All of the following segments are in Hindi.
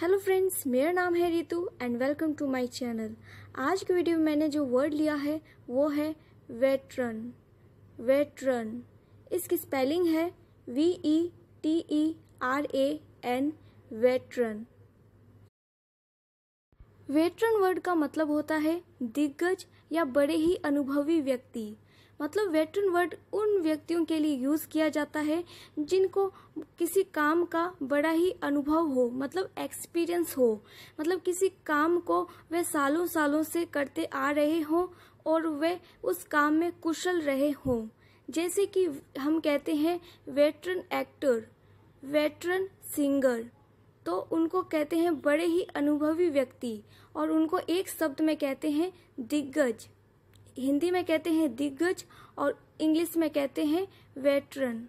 हेलो फ्रेंड्स मेरा नाम है Ritu and welcome to my channel आज के वीडियो में मैंने जो वर्ड लिया है वो है वेटरन वेटरन इसकी स्पेलिंग है V E T E R A N veteran veteran word का मतलब होता है दिग्गज या बड़े ही अनुभवी व्यक्ति मतलब वेटरन वर्ड उन व्यक्तियों के लिए यूज़ किया जाता है जिनको किसी काम का बड़ा ही अनुभव हो मतलब एक्सपीरियंस हो मतलब किसी काम को वे सालों सालों से करते आ रहे हों और वे उस काम में कुशल रहे हों जैसे कि हम कहते हैं वेटरन एक्टर वेटरन सिंगर तो उनको कहते हैं बड़े ही अनुभवी व्यक्ति और उनको एक शब्द में कहते हैं दिग्गज हिंदी में कहते हैं दिग्गज और इंग्लिश में कहते हैं वेटरन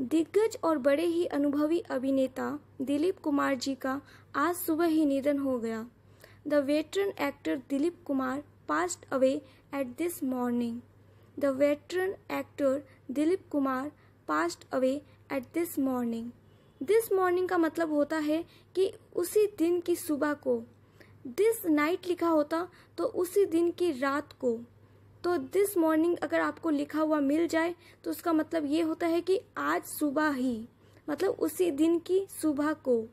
दिग्गज और बड़े ही अनुभवी अभिनेता दिलीप कुमार जी का आज सुबह ही निधन हो गया the veteran actor Dilip Kumar passed away at this morning the veteran actor Dilip Kumar passed away at this morning this morning का मतलब होता है कि उसी दिन की सुबह को दिस नाइट लिखा होता तो उसी दिन की रात को तो दिस मॉर्निंग अगर आपको लिखा हुआ मिल जाए तो उसका मतलब ये होता है कि आज सुबह ही मतलब उसी दिन की सुबह को